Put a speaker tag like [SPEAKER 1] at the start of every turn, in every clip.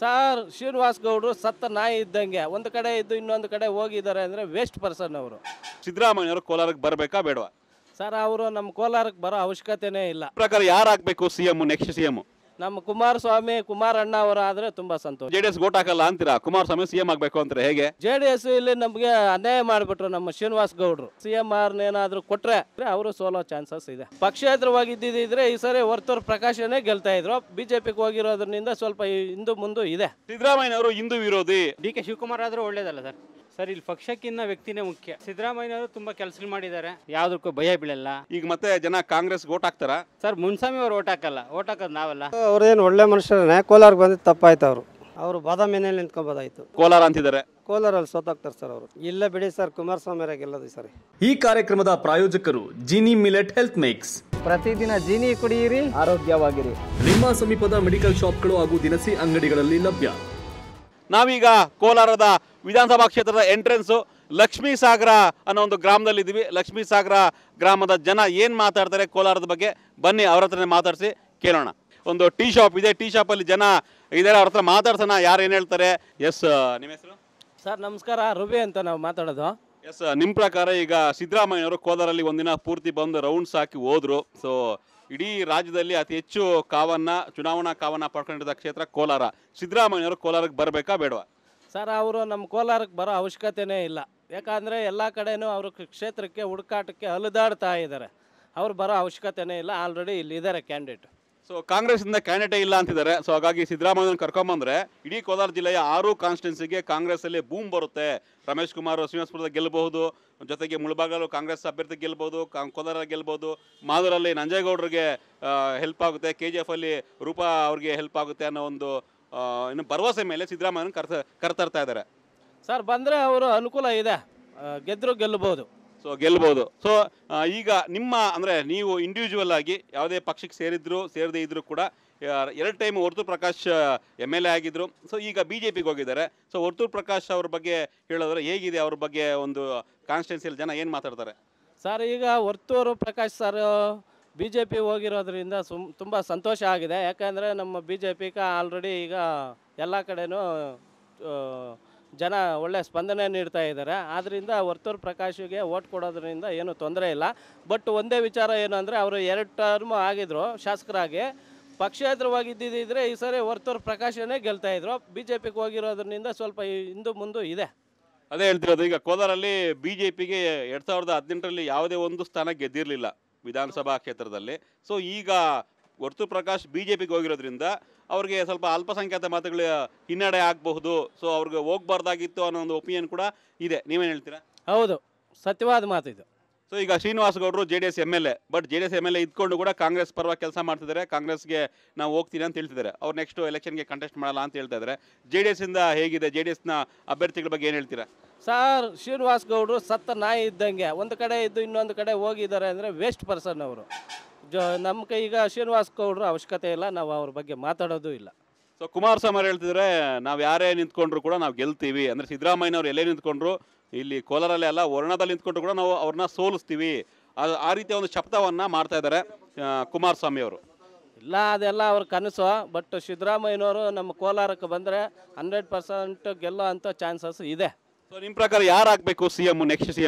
[SPEAKER 1] sir Srinivas ಗೌಡರು ಸತ್ತ ನಾಯಿ ಇದ್ದಂಗೆ ಒಂದು ಕಡೆ ಇದ್ದು ಇನ್ನೊಂದು ಕಡೆ ಹೋಗಿದ್ದಾರೆ ಅಂದರೆ ವೇಸ್ಟ್ ಪರ್ಸನ್ ಅವರು
[SPEAKER 2] ಅವರು ಕೋಲಾರಕ್ಕೆ ಬರಬೇಕಾ ಬೇಡವಾ
[SPEAKER 1] ಸರ್ ಅವರು ನಮ್ಮ ಕೋಲಾರಕ್ಕೆ ಬರೋ ಅವಶ್ಯಕತೆನೇ ಇಲ್ಲ
[SPEAKER 2] ಪ್ರಕಾರ ಯಾರಾಗಬೇಕು C M next C M
[SPEAKER 1] ನಮ್ಮ ಕುಮಾರಸ್ವಾಮಿ ಅಣ್ಣ ಅವರು ಆದ್ರೆ ತುಂಬಾ ಸಂತೋಷ
[SPEAKER 2] ಜೆಡಿಎಸ್ ಗೋಟ್ ಹಾಕಲ್ಲ ಅಂತೀರಾ ಕುಮಾರಸ್ವಾಮಿ ಸಿಎಂ ಆಗ್ಬೇಕು ಅಂದ್ರೆ ಹೇಗೆ
[SPEAKER 1] ಜೆಡಿಎಸ್ ಇಲ್ಲಿ ನಮ್ಗೆ ಅನ್ಯಾಯ ಮಾಡ್ಬಿಟ್ರು ನಮ್ಮ ಶ್ರೀನಿವಾಸ್ ಗೌಡ್ರು ಸಿಎಂ ಆರ್ ಏನಾದ್ರು ಕೊಟ್ರೆ ಅವರು ಸೋಲೋ ಚಾನ್ಸಸ್ ಇದೆ ಪಕ್ಷೇತರವಾಗಿದ್ದಿದ್ರೆ ಇದ್ದಿದ್ರೆ ಈ ಸರಿ ವರ್ತೂರ್ ಪ್ರಕಾಶನೇ ಗೆಲ್ತಾ ಇದ್ರು ಬಿಜೆಪಿಗೆ ಹೋಗಿರೋದ್ರಿಂದ ಸ್ವಲ್ಪ ಹಿಂದೂ ಮುಂದೆ
[SPEAKER 2] ಇದೆ ಅವರು
[SPEAKER 1] ಹಿಂದೂ ವಿರೋಧಿ ಡಿ ಕೆ ಶಿವಕುಮಾರ್ ಆದ್ರೂ ಒಳ್ಳೇದಲ್ಲ ಸರ್ ಸರ್ ಇಲ್ಲಿ ಪಕ್ಷಕ್ಕಿನ್ನ ವ್ಯಕ್ತಿನೇ
[SPEAKER 3] ಮುಖ್ಯ ಸಿದ್ದರಾಮಯ್ಯ ತುಂಬಾ ಕೆಲಸ ಮಾಡಿದ್ದಾರೆ
[SPEAKER 2] ಯಾವ್ದಕ್ಕೂ ಭಯ ಬೀಳಲ್ಲ ಈಗ ಮತ್ತೆ ಜನ ಕಾಂಗ್ರೆಸ್ ಓಟ್ ಹಾಕ್ತಾರ
[SPEAKER 4] ಸರ್ ಮುನ್ಸಾಮಿ ಅವ್ರು ಓಟ್ ಹಾಕಲ್ಲ ಓಟ್ ಹಾಕೋದು ನಾವಲ್ಲ ಅವ್ರೇನು ಒಳ್ಳೆ ಮನುಷ್ಯರೇ ಕೋಲಾರ್ಗೆ ಬಂದಿದ್ದು ತಪ್ಪಾಯ್ತು ಅವರು ಅವರು ಬಾದಾಮಿ ಮನೆಯಲ್ಲಿ ನಿಂತ್ಕೊಬೋದಾಯ್ತು ಕೋಲಾರ ಅಂತಿದ್ದಾರೆ ಕೋಲಾರಲ್ಲಿ ಸೋತಾಗ್ತಾರೆ ಸರ್ ಅವರು ಇಲ್ಲ ಬಿಡಿ ಸರ್ ಕುಮಾರಸ್ವಾಮಿ ಗೆಲ್ಲದು ಸರಿ
[SPEAKER 2] ಈ ಕಾರ್ಯಕ್ರಮದ ಪ್ರಾಯೋಜಕರು ಜಿನಿ ಮಿಲೆಟ್ ಹೆಲ್ತ್ ಮೇಕ್ಸ್
[SPEAKER 4] ಪ್ರತಿದಿನ
[SPEAKER 1] ಜೀನಿ ಕುಡಿಯಿರಿ ಆರೋಗ್ಯವಾಗಿರಿ ನಿಮ್ಮ ಸಮೀಪದ ಮೆಡಿಕಲ್ ಶಾಪ್ಗಳು ಹಾಗೂ ದಿನಸಿ ಅಂಗಡಿಗಳಲ್ಲಿ
[SPEAKER 2] ಲಭ್ಯ ನಾವೀಗ ಕೋಲಾರದ ವಿಧಾನಸಭಾ ಕ್ಷೇತ್ರದ ಎಂಟ್ರೆನ್ಸು ಲಕ್ಷ್ಮೀ ಸಾಗರ ಅನ್ನೋ ಒಂದು ಗ್ರಾಮದಲ್ಲಿದ್ದೀವಿ ಲಕ್ಷ್ಮೀ ಸಾಗರ ಗ್ರಾಮದ ಜನ ಏನು ಮಾತಾಡ್ತಾರೆ ಕೋಲಾರದ ಬಗ್ಗೆ ಬನ್ನಿ ಅವ್ರ ಹತ್ರನೇ ಮಾತಾಡಿಸಿ ಕೇಳೋಣ ಒಂದು ಟೀ ಶಾಪ್ ಇದೆ ಟೀ ಶಾಪಲ್ಲಿ ಜನ ಇದ್ದಾರೆ ಅವ್ರ ಹತ್ರ ಮಾತಾಡ್ಸೋಣ ಯಾರು ಏನು ಹೇಳ್ತಾರೆ ಎಸ್ ನಿಮ್ಮ ಹೆಸರು
[SPEAKER 1] ಸರ್ ನಮಸ್ಕಾರ ರುಬಿ ಅಂತ ನಾವು ಮಾತಾಡೋದು
[SPEAKER 2] ಎಸ್ ನಿಮ್ಮ ಪ್ರಕಾರ ಈಗ ಸಿದ್ದರಾಮಯ್ಯವರು ಕೋಲಾರಲ್ಲಿ ಒಂದಿನ ಪೂರ್ತಿ ಬಂದು ರೌಂಡ್ಸ್ ಹಾಕಿ ಹೋದ್ರು ಸೊ ಇಡೀ ರಾಜ್ಯದಲ್ಲಿ ಅತಿ ಹೆಚ್ಚು ಕಾವನ್ನ ಚುನಾವಣಾ ಕಾವನ್ನ ಪಡ್ಕೊಂಡಿದ್ದ ಕ್ಷೇತ್ರ ಕೋಲಾರ ಸಿದ್ದರಾಮಯ್ಯವರು ಕೋಲಾರಕ್ಕೆ ಬರಬೇಕಾ ಬೇಡವಾ
[SPEAKER 1] ಸರ್ ಅವರು ನಮ್ಮ ಕೋಲಾರಕ್ಕೆ ಬರೋ ಅವಶ್ಯಕತೆಯೇ ಇಲ್ಲ ಯಾಕಂದರೆ ಎಲ್ಲ ಕಡೆಯೂ ಅವರು ಕ್ಷೇತ್ರಕ್ಕೆ ಹುಡುಕಾಟಕ್ಕೆ ಅಲುದಾಡ್ತಾ ಇದ್ದಾರೆ ಅವ್ರು ಬರೋ ಅವಶ್ಯಕತೆಯೇ ಇಲ್ಲ
[SPEAKER 2] ಆಲ್ರೆಡಿ ಇಲ್ಲಿದ್ದಾರೆ ಕ್ಯಾಂಡಿಡೇಟ್ ಸೊ ಕಾಂಗ್ರೆಸ್ಸಿಂದ ಕ್ಯಾಂಡಿಡೇಟೇ ಇಲ್ಲ ಅಂತಿದ್ದಾರೆ ಸೊ ಹಾಗಾಗಿ ಸಿದ್ದರಾಮಯ್ಯನ ಕರ್ಕೊಂಬಂದ್ರೆ ಇಡೀ ಕೋಲಾರ ಜಿಲ್ಲೆಯ ಆರು ಕಾನ್ಸ್ಟಿಟ್ಯೂನ್ಸಿಗೆ ಕಾಂಗ್ರೆಸ್ಸಲ್ಲಿ ಬೂಮ್ ಬರುತ್ತೆ ರಮೇಶ್ ಕುಮಾರ್ ಶ್ರೀನಿವಾಸಪುರದ ಗೆಲ್ಲಬಹುದು ಜೊತೆಗೆ ಮುಳಬಾಗಲು ಕಾಂಗ್ರೆಸ್ ಅಭ್ಯರ್ಥಿ ಗೆಲ್ಲಬಹುದು ಕೋಲಾರ ಗೆಲ್ಲಬಹುದು ಮಾದೂರಲ್ಲಿ ನಂಜೇಗೌಡರಿಗೆ ಹೆಲ್ಪ್ ಆಗುತ್ತೆ ಕೆ ಜಿ ಎಫಲ್ಲಿ ರೂಪಾ ಅವ್ರಿಗೆ ಹೆಲ್ಪ್ ಆಗುತ್ತೆ ಅನ್ನೋ ಒಂದು ಇನ್ನು ಭರವಸೆ ಮೇಲೆ ಸಿದ್ದರಾಮಯ್ಯನ ಕರ್ತ ಕರ್ತರ್ತಾ ಇದ್ದಾರೆ ಸರ್ ಬಂದರೆ ಅವರು ಅನುಕೂಲ ಇದೆ ಗೆದ್ದರು ಗೆಲ್ಲಬಹುದು ಸೊ ಗೆಲ್ಬೋದು ಸೊ ಈಗ ನಿಮ್ಮ ಅಂದರೆ ನೀವು ಇಂಡಿವಿಜುವಲ್ ಆಗಿ ಯಾವುದೇ ಪಕ್ಷಕ್ಕೆ ಸೇರಿದ್ರು ಸೇರದೇ ಇದ್ರೂ ಕೂಡ ಎರಡು time Varthur Prakash M L A ಆಗಿದ್ರು ಸೊ ಈಗ ಬಿ ಜೆ ಪಿಗೆ ಹೋಗಿದ್ದಾರೆ ಸೊ ವರ್ತೂರ್ ಪ್ರಕಾಶ್ ಅವ್ರ ಬಗ್ಗೆ ಹೇಳೋದ್ರೆ ಹೇಗಿದೆ ಅವ್ರ ಬಗ್ಗೆ ಒಂದು ಕಾನ್ಸ್ಟಿಟ್ಯೂನ್ಸಿಯಲ್ಲಿ ಜನ ಏನು ಮಾತಾಡ್ತಾರೆ
[SPEAKER 1] ಸರ್ ಈಗ Varthur Prakash sir B J P ಹೋಗಿರೋದ್ರಿಂದ ಸುಮ್ ತುಂಬ ಸಂತೋಷ ಆಗಿದೆ ಯಾಕಂದರೆ ನಮ್ಮ ಬಿ ಜೆ ಪಿಗ ಆಲ್ರೆಡಿ ಈಗ ಎಲ್ಲ ಕಡೆಯೂ ಜನ ಒಳ್ಳೆಯ ಸ್ಪಂದನೆ ನೀಡ್ತಾ ಇದ್ದಾರೆ ಆದ್ದರಿಂದ ವರ್ತೂರ್ ಪ್ರಕಾಶಿಗೆ ಓಟ್ ಕೊಡೋದ್ರಿಂದ ಏನು ತೊಂದರೆ ಇಲ್ಲ ಬಟ್ ಒಂದೇ ವಿಚಾರ ಏನು ಅಂದರೆ ಅವರು ಎರಡು ಟರ್ಮು ಆಗಿದ್ರು ಶಾಸಕರಾಗಿ ಪಕ್ಷೇತರವಾಗಿ ಇದ್ದಿದ್ದಿದ್ರೆ ಈ ಸರಿ ವರ್ತೂರು ಪ್ರಕಾಶನೇ ಗೆಲ್ತಾ ಇದ್ರು
[SPEAKER 2] ಬಿ ಜೆ ಪಿಗೆ ಹೋಗಿರೋದ್ರಿಂದ ಸ್ವಲ್ಪ ಇಂದು ಮುಂದೆ ಇದೆ ಅದೇ ಹೇಳ್ತಿರೋದು ಈಗ ಕೋಲಾರಲ್ಲಿ ಬಿ ಜೆ ಪಿಗೆ ಎರಡು ಸಾವಿರದ ಹದಿನೆಂಟರಲ್ಲಿ ಯಾವುದೇ ಒಂದು ಸ್ಥಾನ ಗೆದ್ದಿರಲಿಲ್ಲ ವಿಧಾನಸಭಾ ಕ್ಷೇತ್ರದಲ್ಲಿ ಸೊ ಈಗ ವರ್ತು ಪ್ರಕಾಶ್ ಬಿ ಜೆ ಪಿಗೆ ಹೋಗಿರೋದ್ರಿಂದ ಅವ್ರಿಗೆ ಸ್ವಲ್ಪ ಅಲ್ಪಸಂಖ್ಯಾತ ಮತಗಳ ಹಿನ್ನಡೆ ಆಗಬಹುದು ಸೊ ಅವ್ರಿಗೆ ಹೋಗ್ಬಾರ್ದಾಗಿತ್ತು ಅನ್ನೋ ಒಂದು ಒಪಿನಿಯನ್ ಕೂಡ ಇದೆ ನೀವೇನು ಹೇಳ್ತೀರಾ
[SPEAKER 1] ಹೌದು ಸತ್ಯವಾದ ಮಾತು ಇದು
[SPEAKER 2] ಸೊ ಈಗ ಶ್ರೀನಿವಾಸ್ ಗೌಡರು J D S M L A but J D S M L A ಇದ್ಕೊಂಡು ಕೂಡ ಕಾಂಗ್ರೆಸ್ ಪರವಾಗಿ ಕೆಲಸ ಮಾಡ್ತಿದ್ದಾರೆ ಕಾಂಗ್ರೆಸ್ಗೆ ನಾವು ಹೋಗ್ತೀನಿ ಅಂತ ಹೇಳ್ತಿದ್ದಾರೆ ಅವ್ರು ನೆಕ್ಸ್ಟ್ ಎಲೆಕ್ಷನ್ಗೆ ಕಂಟೆಸ್ಟ್ ಮಾಡಲ್ಲ ಅಂತ ಹೇಳ್ತಾ ಇದ್ದಾರೆ ಜೆ ಡಿ ಇಂದ ಹೇಗಿದೆ ಜೆ ಡಿ ಎಸ್ನ ಅಭ್ಯರ್ಥಿಗಳ ಬಗ್ಗೆ ಏನು ಹೇಳ್ತೀರಾ ಸರ್ ಶ್ರೀನಿವಾಸ್ ಗೌಡರು
[SPEAKER 1] ಸತ್ತ ನಾಯಿ ಇದ್ದಂಗೆ ಒಂದು ಕಡೆ ಇದ್ದು ಇನ್ನೊಂದು ಕಡೆ ಹೋಗಿದ್ದಾರೆ ಅಂದರೆ ವೇಸ್ಟ್ ಪರ್ಸನ್ ಅವರು ಜೊ ನಮ್ಮ ಕೈ ಈಗ ಶ್ರೀನಿವಾಸ್ ಗೌಡರು ಅವಶ್ಯಕತೆ ಇಲ್ಲ ನಾವು ಅವ್ರ ಬಗ್ಗೆ ಮಾತಾಡೋದು ಇಲ್ಲ
[SPEAKER 2] ಸೊ ಕುಮಾರ್ ಅವ್ರು ಹೇಳ್ತಿದ್ರೆ ನಾವು ಯಾರೇ ನಿಂತ್ಕೊಂಡ್ರು ಕೂಡ ನಾವು ಗೆಲ್ತೀವಿ ಅಂದರೆ ಸಿದ್ದರಾಮಯ್ಯನವ್ರು ಎಲ್ಲೇ ನಿಂತ್ಕೊಂಡ್ರು ಇಲ್ಲಿ ಕೋಲಾರಲ್ಲಿ ಅಲ್ಲ ವರ್ಣದಲ್ಲಿ ನಿಂತ್ಕೊಂಡು ಕೂಡ ನಾವು ಅವ್ರನ್ನ ಸೋಲಿಸ್ತೀವಿ ಅದು ಆ ರೀತಿಯ ಒಂದು ಶಬ್ದವನ್ನು ಮಾಡ್ತಾ ಇದ್ದಾರೆ ಕುಮಾರಸ್ವಾಮಿ ಅವರು
[SPEAKER 1] ಇಲ್ಲ ಅದೆಲ್ಲ ಅವ್ರ ಕನಸು ಬಟ್ ಸಿದ್ದರಾಮಯ್ಯನವರು ನಮ್ಮ ಕೋಲಾರಕ್ಕೆ ಬಂದರೆ ಹಂಡ್ರೆಡ್ ಪರ್ಸೆಂಟ್ ಗೆಲ್ಲೋ ಅಂತ ಚಾನ್ಸಸ್ ಇದೆ ಸೊ ನಿಮ್ಮ ಪ್ರಕಾರ
[SPEAKER 2] ಯಾರಾಗಬೇಕು ಸಿ ಎಮ್ ನೆಕ್ಸ್ಟ್ ಸಿ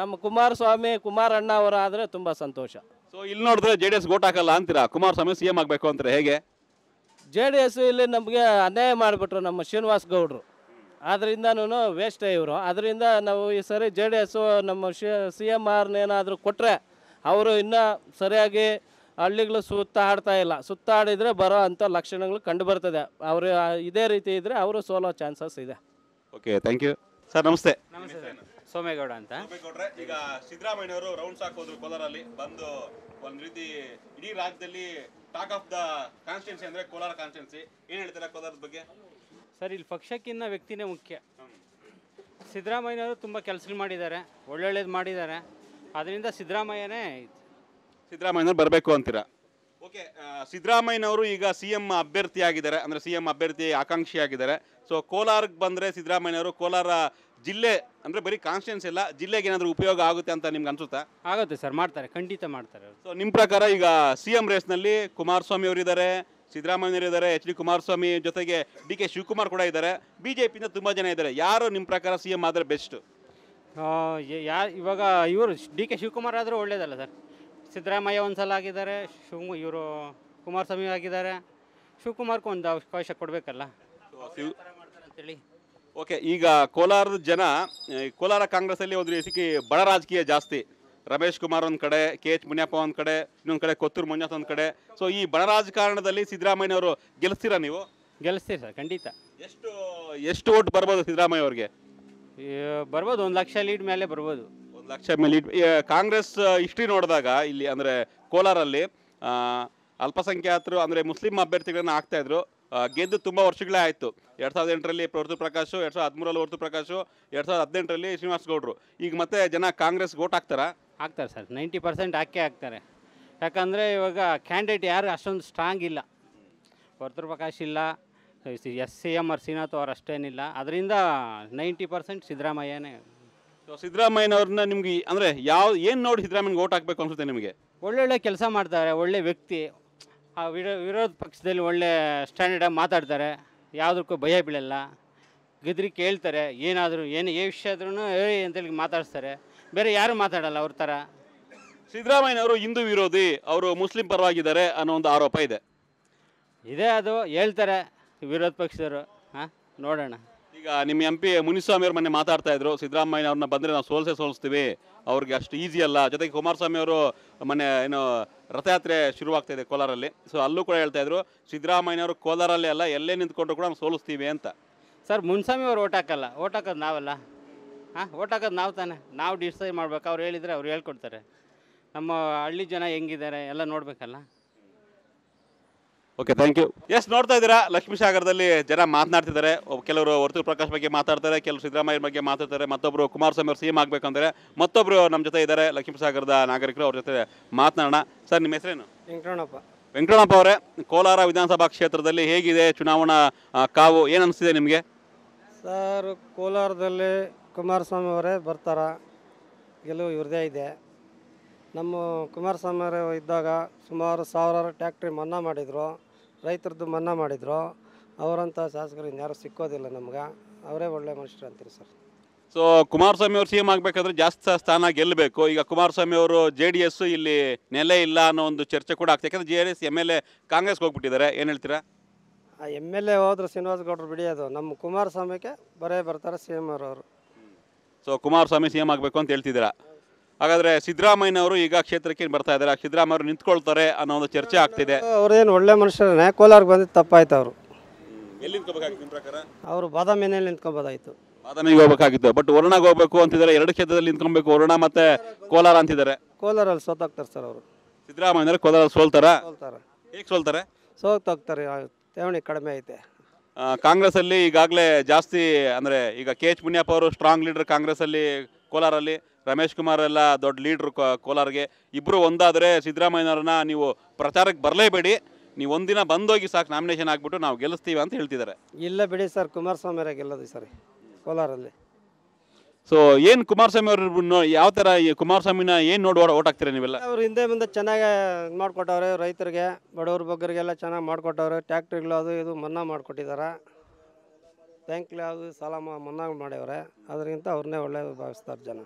[SPEAKER 1] ನಮ್ಮ ಕುಮಾರಸ್ವಾಮಿ ಕುಮಾರಣ್ಣ ಅವರು ಆದರೆ ತುಂಬ ಸಂತೋಷ
[SPEAKER 2] ಸೊ ಇಲ್ಲಿ ನೋಡಿದ್ರೆ ಜೆ ಡಿ ಎಸ್ ಗೋಟ್ ಹಾಕಲ್ಲ ಅಂತೀರಾ ಕುಮಾರಸ್ವಾಮಿ ಸಿ ಎಮ್ ಆಗಬೇಕು ಅಂತಾರೆ ಹೇಗೆ
[SPEAKER 1] ಜೆ ಡಿ ಎಸ್ ಇಲ್ಲಿ ನಮಗೆ ಅನ್ಯಾಯ ಮಾಡಿಬಿಟ್ರು ನಮ್ಮ ಶ್ರೀನಿವಾಸ್ ಗೌಡರು ಆದ್ರಿಂದನೂ ವೇಸ್ಟ್ ಇವರು ಅದರಿಂದ ನಾವು ಈ ಸರಿ ಜೆ ಡಿ ಎಸ್ಸು ನಮ್ಮ ಶಿ ಸಿ ಎಮ್ ಆರ್ನೇನಾದರೂ ಕೊಟ್ಟರೆ ಅವರು ಇನ್ನೂ ಸರಿಯಾಗಿ ಹಳ್ಳಿಗಳು ಸುತ್ತಾಡ್ತಾ ಇಲ್ಲ ಸುತ್ತಾಡಿದರೆ ಬರೋ ಅಂಥ ಲಕ್ಷಣಗಳು ಕಂಡು ಬರ್ತದೆ ಅವರು ಇದೇ ರೀತಿ ಇದ್ದರೆ ಅವರು ಸೋಲೋ ಚಾನ್ಸಸ್ ಇದೆ
[SPEAKER 2] ಓಕೆ ಥ್ಯಾಂಕ್ ಯು ಸರ್ ನಮಸ್ತೆ ನಮಸ್ತೆ ಸೋಮೇಗೌಡ ಅಂತ ಸೋಮೇಗೌಡ್ರೆ ಈಗ ಸಿದ್ದರಾಮಯ್ಯವರು ರೌಂಡ್ಸ್ ಹಾಕೋದ್ರು ಕೋಲಾರಲ್ಲಿ ಬಂದು ಒಂದು ರೀತಿ ಇಡೀ ರಾಜ್ಯದಲ್ಲಿ ಟಾಕ್ ಆಫ್ ದ ಕಾನ್ಸ್ಟಿಟ್ಯೂನ್ಸಿ ಅಂದ್ರೆ ಕೋಲಾರ ಕಾನ್ಸ್ಟಿಟ್ಯೂನ್ಸಿ ಏನು ಹೇಳ್ತೀರಾ ಕೋಲಾರದ ಬಗ್ಗೆ
[SPEAKER 3] ಸರ್ ಇಲ್ಲಿ ಪಕ್ಷಕ್ಕಿಂತ ವ್ಯಕ್ತಿನೇ ಮುಖ್ಯ ಸಿದ್ದರಾಮಯ್ಯನವರು ತುಂಬ ಕೆಲಸ ಮಾಡಿದ್ದಾರೆ
[SPEAKER 2] ಒಳ್ಳೊಳ್ಳೇದು ಮಾಡಿದ್ದಾರೆ ಅದರಿಂದ ಸಿದ್ದರಾಮಯ್ಯನೇ ಸಿದ್ದರಾಮಯ್ಯನವ್ರು ಬರಬೇಕು ಅಂತೀರಾ ಓಕೆ ಸಿದ್ದರಾಮಯ್ಯನವರು ಈಗ ಸಿ ಎಂ ಅಭ್ಯರ್ಥಿ ಆಗಿದ್ದಾರೆ ಅಂದರೆ ಸಿ ಎಂ ಅಭ್ಯರ್ಥಿ ಆಕಾಂಕ್ಷಿ ಆಗಿದ್ದಾರೆ ಸೊ ಕೋಲಾರಕ್ಕೆ ಬಂದರೆ ಸಿದ್ದರಾಮಯ್ಯನವರು ಕೋಲಾರ ಜಿಲ್ಲೆ ಅಂದರೆ ಬರೀ ಕಾನ್ಸ್ಟಿಟ್ಯೂನ್ಸ್ ಇಲ್ಲ ಜಿಲ್ಲೆಗೆ ಏನಾದರೂ ಉಪಯೋಗ ಆಗುತ್ತೆ ಅಂತ ನಿಮ್ಗೆ ಅನಿಸುತ್ತಾ ಆಗುತ್ತೆ ಸರ್ ಮಾಡ್ತಾರೆ ಖಂಡಿತ ಮಾಡ್ತಾರೆ ಸೊ ನಿಮ್ಮ ಪ್ರಕಾರ ಈಗ ಸಿ ಎಂ ರೇಸ್ನಲ್ಲಿ ಕುಮಾರಸ್ವಾಮಿ ಅವರಿದ್ದಾರೆ ಇದ್ದಾರೆ ಎಚ್ ಡಿ ಕುಮಾರಸ್ವಾಮಿ ಜೊತೆಗೆ ಡಿ ಕೆ ಶಿವಕುಮಾರ್ ಕೂಡ ಇದ್ದಾರೆ ಬಿ ಜೆ ಪಿಯಿಂದ ತುಂಬ ಜನ ಇದ್ದಾರೆ ಯಾರು ನಿಮ್ಮ ಪ್ರಕಾರ ಸಿ ಎಂ ಆದರೆ ಬೆಸ್ಟ್
[SPEAKER 3] ಯಾ ಇವಾಗ ಇವರು ಡಿ ಕೆ ಶಿವಕುಮಾರ್ ಆದರೂ ಒಳ್ಳೇದಲ್ಲ ಸರ್ ಸಿದ್ದರಾಮಯ್ಯ ಒಂದು ಸಲ ಆಗಿದ್ದಾರೆ ಶಿವ ಇವರು ಕುಮಾರಸ್ವಾಮಿ ಆಗಿದ್ದಾರೆ ಶಿವಕುಮಾರ್ಗೂ ಒಂದು ಅವಕಾಶ ಕೊಡಬೇಕಲ್ಲ
[SPEAKER 2] ಅಂತೇಳಿ ಓಕೆ ಈಗ ಕೋಲಾರದ ಜನ ಕೋಲಾರ ಕಾಂಗ್ರೆಸ್ಸಲ್ಲಿ ಒಂದು ರೀತಿ ಬಡ ರಾಜಕೀಯ ಜಾಸ್ತಿ ರಮೇಶ್ ಕುಮಾರ್ ಒಂದು ಕಡೆ ಕೆ ಎಚ್ ಮುನಿಯಪ್ಪ ಒಂದು ಕಡೆ ಇನ್ನೊಂದು ಕಡೆ ಕೊತ್ತೂರು ಮಂಜಾತ್ ಒಂದು ಕಡೆ ಸೊ ಈ ಬಣರಾಜಕಾರಣದಲ್ಲಿ ಸಿದ್ದರಾಮಯ್ಯ ಅವರು ಗೆಲ್ಸ್ತೀರಾ ನೀವು ಗೆಲ್ಲಿಸ್ತೀರಿ ಸರ್ ಖಂಡಿತ ಎಷ್ಟು ಎಷ್ಟು ಓಟ್ ಬರ್ಬೋದು ಸಿದ್ದರಾಮಯ್ಯ ಅವ್ರಿಗೆ ಬರ್ಬೋದು ಒಂದು ಲಕ್ಷ ಲೀಡ್ ಮೇಲೆ ಬರ್ಬೋದು ಒಂದು ಲಕ್ಷ ಲೀಡ್ ಕಾಂಗ್ರೆಸ್ ಹಿಸ್ಟ್ರಿ ನೋಡಿದಾಗ ಇಲ್ಲಿ ಅಂದರೆ ಕೋಲಾರಲ್ಲಿ ಅಲ್ಪಸಂಖ್ಯಾತರು ಅಂದರೆ ಮುಸ್ಲಿಂ ಅಭ್ಯರ್ಥಿಗಳನ್ನು ಹಾಕ್ತಾಯಿದ್ರು ಗೆದ್ದು ತುಂಬ ವರ್ಷಗಳೇ ಆಯಿತು ಎರಡು ಸಾವಿರದ ಎಂಟರಲ್ಲಿ ಹೊರತು ಪ್ರಕಾಶ್ ಎರಡು ಸಾವಿರದ ಹದಿಮೂರಲ್ಲಿ ಹೊರತು ಪ್ರಕಾಶು ಎರಡು ಸಾವಿರದ ಹದಿನೆಂಟರಲ್ಲಿ ಶ್ರೀನಿವಾಸ್ ಗೌಡರು ಈಗ ಮತ್ತೆ ಜನ ಕಾಂಗ್ರೆಸ್ಗೆ ಓಟ್ ಹಾಕ್ತಾರಾ
[SPEAKER 3] ಆಗ್ತಾರೆ ಸರ್ ನೈಂಟಿ ಪರ್ಸೆಂಟ್ ಹಾಕೇ ಆಗ್ತಾರೆ ಯಾಕಂದರೆ ಇವಾಗ ಕ್ಯಾಂಡಿಡೇಟ್ ಯಾರು ಅಷ್ಟೊಂದು ಸ್ಟ್ರಾಂಗ್ ಇಲ್ಲ ವರ್ತೃ ಪ್ರಕಾಶ್ ಇಲ್ಲ S C M R Srinath ಅವ್ರು ಅಷ್ಟೇನಿಲ್ಲ ಅದರಿಂದ ನೈಂಟಿ ಪರ್ಸೆಂಟ್ ಸಿದ್ದರಾಮಯ್ಯನೇ ಸೊ ಸಿದ್ದರಾಮಯ್ಯನವ್ರನ್ನ
[SPEAKER 2] ನಿಮ್ಗೆ ಅಂದರೆ ಯಾವ ಏನು ನೋಡಿ ಸಿದ್ದರಾಮಯ್ಯನ ಓಟ್ ಹಾಕಬೇಕು ಅನ್ಸುತ್ತೆ ನಿಮಗೆ
[SPEAKER 3] ಒಳ್ಳೊಳ್ಳೆ ಕೆಲಸ ಮಾಡ್ತಾರೆ ಒಳ್ಳೆ ವ್ಯಕ್ತಿ ಆ ವಿರೋ ವಿರೋಧ ಪಕ್ಷದಲ್ಲಿ ಒಳ್ಳೆ ಸ್ಟ್ಯಾಂಡರ್ಡಾಗಿ ಮಾತಾಡ್ತಾರೆ ಯಾವುದಕ್ಕೂ ಭಯ ಬೀಳಲ್ಲ ಗೆದ್ರಿ ಕೇಳ್ತಾರೆ ಏನಾದರೂ ಏನು ಏ ವಿಷಯ ಆದ್ರೂ ಅಂತೇಳಿ ಮಾತಾಡ್ಸ್ತಾರೆ ಬೇರೆ ಯಾರು ಮಾತಾಡಲ್ಲ ಅವ್ರ ಥರ
[SPEAKER 2] ಅವರು ಹಿಂದೂ ವಿರೋಧಿ ಅವರು ಮುಸ್ಲಿಂ ಪರವಾಗಿದ್ದಾರೆ ಅನ್ನೋ ಒಂದು ಆರೋಪ ಇದೆ
[SPEAKER 3] ಇದೇ ಅದು ಹೇಳ್ತಾರೆ ವಿರೋಧ ಪಕ್ಷದವರು ಹಾಂ
[SPEAKER 2] ನೋಡೋಣ ಈಗ ನಿಮ್ಮ ಎಂ ಪಿ ಮುನಿಸ್ವಾಮಿ ಅವರು ಮೊನ್ನೆ ಮಾತಾಡ್ತಾ ಇದ್ರು ಸಿದ್ದರಾಮಯ್ಯ ಅವ್ರನ್ನ ಬಂದರೆ ನಾವು ಸೋಲ್ಸೇ ಸೋಲಿಸ್ತೀವಿ ಅವ್ರಿಗೆ ಅಷ್ಟು ಈಸಿ ಅಲ್ಲ ಜೊತೆಗೆ ಕುಮಾರಸ್ವಾಮಿ ಅವರು ಮೊನ್ನೆ ಏನು ರಥಯಾತ್ರೆ ಶುರುವಾಗ್ತಾ ಇದೆ ಕೋಲಾರಲ್ಲಿ ಸೊ ಅಲ್ಲೂ ಕೂಡ ಹೇಳ್ತಾ ಇದ್ರು ಅವರು ಕೋಲಾರಲ್ಲೇ ಅಲ್ಲ ಎಲ್ಲೇ ನಿಂತ್ಕೊಂಡು ಕೂಡ ನಾವು ಸೋಲಿಸ್ತೀವಿ ಅಂತ ಸರ್ ಮುನಿಸ್ವಾಮಿ ಅವರು ಓಟ್ ಹಾಕಲ್ಲ ಓಟ್ ಹಾಕೋದು ನಾವಲ್ಲ
[SPEAKER 3] ಹಾಂ ಓಟ್ ಹಾಕೋದು ನಾವು ತಾನೆ ನಾವು ಡಿಸೈಡ್ ಮಾಡ್ಬೇಕು ಅವ್ರು ಹೇಳಿದರೆ ಅವ್ರು ಹೇಳ್ಕೊಡ್ತಾರೆ ನಮ್ಮ ಹಳ್ಳಿ ಜನ ಹೆಂಗಿದ್ದಾರೆ ಎಲ್ಲ ನೋಡಬೇಕಲ್ಲ
[SPEAKER 2] ಓಕೆ ಥ್ಯಾಂಕ್ ಯು ಎಸ್ ನೋಡ್ತಾ ಇದ್ದೀರಾ ಲಕ್ಷ್ಮೀ ಸಾಗರದಲ್ಲಿ ಜನ ಮಾತನಾಡ್ತಿದ್ದಾರೆ ಕೆಲವರು ವರ್ತುಲ ಪ್ರಕಾಶ್ ಬಗ್ಗೆ ಮಾತಾಡ್ತಾರೆ ಕೆಲವರು ಸಿದ್ದರಾಮಯ್ಯ ಬಗ್ಗೆ ಮಾತಾಡ್ತಾರೆ ಮತ್ತೊಬ್ಬರು ಕುಮಾರಸ್ವಾಮಿ ಅವರು ಸಿಎಂ ಆಗಬೇಕು ಆಗಬೇಕಂದ್ರೆ ಮತ್ತೊಬ್ಬರು ನಮ್ಮ ಜೊತೆ ಇದ್ದಾರೆ ಲಕ್ಷ್ಮೀ ಸಾಗರದ ನಾಗರಿಕರು ಅವ್ರ ಜೊತೆ ಮಾತನಾಡೋಣ ಸರ್ ನಿಮ್ಮ ಹೆಸರೇನು ವೆಂಕಟಣ್ಣಪ್ಪ ವೆಂಕಟಣಪ್ಪ ಅವರೇ ಕೋಲಾರ ವಿಧಾನಸಭಾ ಕ್ಷೇತ್ರದಲ್ಲಿ ಹೇಗಿದೆ ಚುನಾವಣಾ ಕಾವು ಏನು ಅನಿಸ್ತಿದೆ ನಿಮಗೆ
[SPEAKER 4] ಸರ್ ಕೋಲಾರದಲ್ಲಿ ಕುಮಾರಸ್ವಾಮಿ ಅವರೇ ಬರ್ತಾರ ಗೆಲುವು ಇವ್ರದೇ ಇದೆ ನಮ್ಮ ಕುಮಾರಸ್ವಾಮಿ ಅವರು ಇದ್ದಾಗ ಸುಮಾರು ಸಾವಿರಾರು ಟ್ಯಾಕ್ಟ್ರಿ ಮನ್ನಾ ಮಾಡಿದರು ರೈತರದ್ದು ಮನ್ನಾ ಮಾಡಿದರು ಅವರಂಥ ಶಾಸಕರು ಇನ್ಯಾರು ಸಿಕ್ಕೋದಿಲ್ಲ ನಮ್ಗೆ ಅವರೇ ಒಳ್ಳೆ ಮನುಷ್ಯರು ಅಂತೀರಿ ಸರ್
[SPEAKER 2] ಸೊ ಕುಮಾರಸ್ವಾಮಿ ಅವರು ಸಿ ಎಂ ಆಗಬೇಕಾದ್ರೆ ಜಾಸ್ತಿ ಸ್ಥಾನ ಗೆಲ್ಲಬೇಕು ಈಗ ಕುಮಾರಸ್ವಾಮಿ ಅವರು ಜೆ ಡಿ ಎಸ್ ಇಲ್ಲಿ ನೆಲೆ ಇಲ್ಲ ಅನ್ನೋ ಒಂದು ಚರ್ಚೆ ಕೂಡ ಆಗ್ತದೆ ಯಾಕಂದ್ರೆ J D S M L A ಕಾಂಗ್ರೆಸ್ಗೆ ಹೋಗ್ಬಿಟ್ಟಿದ್ದಾರೆ ಏನು ಹೇಳ್ತೀರಾ
[SPEAKER 4] ಎಮ್ ಎಲ್ ಎ ಹೋದ್ರೆ ಶ್ರೀನಿವಾಸ ಗೌಡರು ಬಿಡಿಯೋದು ನಮ್ಮ ಕುಮಾರಸ್ವಾಮಿಗೆ ಬರೇ ಬರ್ತಾರೆ ಸಿ ಎಮ್ ಅವರು
[SPEAKER 2] ಸೊ ಕುಮಾರಸ್ವಾಮಿ ಸಿ ಎಂ ಆಗಬೇಕು ಅಂತ ಹೇಳ್ತಿದ್ದೀರಾ ಹಾಗಾದರೆ ಸಿದ್ದರಾಮಯ್ಯನವರು ಈಗ ಕ್ಷೇತ್ರಕ್ಕೆ ಬರ್ತಾ ಇದ್ದಾರೆ ಸಿದ್ದರಾಮಯ್ಯ ನಿಂತ್ಕೊಳ್ತಾರೆ ಅನ್ನೋ ಒಂದು ಚರ್ಚೆ ಆಗ್ತಿದೆ
[SPEAKER 4] ಅವ್ರೇನು ಒಳ್ಳೆ ಮನುಷ್ಯರೇ ಕೋಲಾರ್ಗೆ ಬಂದಿದ್ದು ತಪ್ಪಾಯ್ತು ಅವರು
[SPEAKER 2] ಎಲ್ಲಿ ನಿಂತ್ಕೋಬೇಕಾಗಿತ್ತು ನಿಮ್ಮ ಪ್ರಕಾರ
[SPEAKER 4] ಅವರು ಮೇಲೆ ನಿಂತ್ಕೊಬೋದಾಯಿತು
[SPEAKER 2] ಬಾದಾಮಿಗೆ ಹೋಗಬೇಕಾಗಿತ್ತು ಬಟ್ ವರುಣಾಗೆ ಹೋಗ್ಬೇಕು ಅಂತಿದ್ದಾರೆ ಎರಡು ಕ್ಷೇತ್ರದಲ್ಲಿ ನಿಂತ್ಕೊಬೇಕು ವರುಣ ಮತ್ತೆ ಕೋಲಾರ ಅಂತಿದ್ದಾರೆ
[SPEAKER 4] ಕೋಲಾರಲ್ಲಿ ಸೋತಾಗ್ತಾರೆ ಸರ್ ಅವರು
[SPEAKER 2] ಸಿದ್ದರಾಮಯ್ಯ ಕೋಲಾರ ಸೋಲ್ತಾರ ಸೋಲ್ತಾರೆ
[SPEAKER 4] ಹೇಗೆ ಸೋಲ್ತಾರೆ ಸೋತೋಗ್ತಾರೆ ಠೇವಣಿ ಕಡಿಮೆ ಐತೆ
[SPEAKER 2] ಕಾಂಗ್ರೆಸಲ್ಲಿ ಈಗಾಗಲೇ ಜಾಸ್ತಿ ಅಂದರೆ ಈಗ ಕೆ ಎಚ್ ಮುನಿಯಪ್ಪ ಅವರು ಸ್ಟ್ರಾಂಗ್ ಲೀಡರ್ ಕಾಂಗ್ರೆಸ್ಸಲ್ಲಿ ಕೋಲಾರಲ್ಲಿ ರಮೇಶ್ ಕುಮಾರ್ ಎಲ್ಲ ದೊಡ್ಡ ಲೀಡ್ರ್ ಕೋಲಾರಿಗೆ ಇಬ್ಬರು ಒಂದಾದರೆ ಸಿದ್ದರಾಮಯ್ಯನವ್ರನ್ನ ನೀವು ಪ್ರಚಾರಕ್ಕೆ ಬರಲೇಬೇಡಿ ನೀವು ಒಂದಿನ ಬಂದೋಗಿ ಸಾಕು ನಾಮಿನೇಷನ್ ಆಗಿಬಿಟ್ಟು ನಾವು ಗೆಲ್ಲಿಸ್ತೀವಿ ಅಂತ ಹೇಳ್ತಿದ್ದಾರೆ
[SPEAKER 4] ಇಲ್ಲ ಬಿಡಿ ಸರ್ ಕುಮಾರಸ್ವಾಮಿ ಅವರೇ ಗೆಲ್ಲೋದು ಸರ್ ಕೋಲಾರಲ್ಲಿ
[SPEAKER 2] ಸೊ ಏನು ಕುಮಾರಸ್ವಾಮಿ ಅವರು ಯಾವ ಥರ ಕುಮಾರಸ್ವಾಮಿನ ಏನು ನೋಡಿ ಓಟ್ ಆಗ್ತೀರಾ ನೀವೆಲ್ಲ
[SPEAKER 4] ಅವ್ರು ಹಿಂದೆ ಮುಂದೆ ಚೆನ್ನಾಗಿ ಮಾಡಿಕೊಟ್ಟವ್ರೆ ರೈತರಿಗೆ ಬಡವ್ರ ಬಗ್ಗರಿಗೆಲ್ಲ ಚೆನ್ನಾಗಿ ಮಾಡ್ಕೊಟ್ಟವ್ರೆ ಟ್ಯಾಕ್ಟ್ರಿಗಳು ಅದು ಇದು ಮನ್ನಾ ಮಾಡಿಕೊಟ್ಟಿದ್ದಾರೆ ಬ್ಯಾಂಕ್ಲಿ ಅದು ಸಾಲ ಮನ್ನಾ ಮಾಡ್ಯವ್ರೆ ಅದರಿಂದ ಅವ್ರನ್ನೇ ಒಳ್ಳೇದು ಭಾವಿಸ್ತಾರೆ ಜನ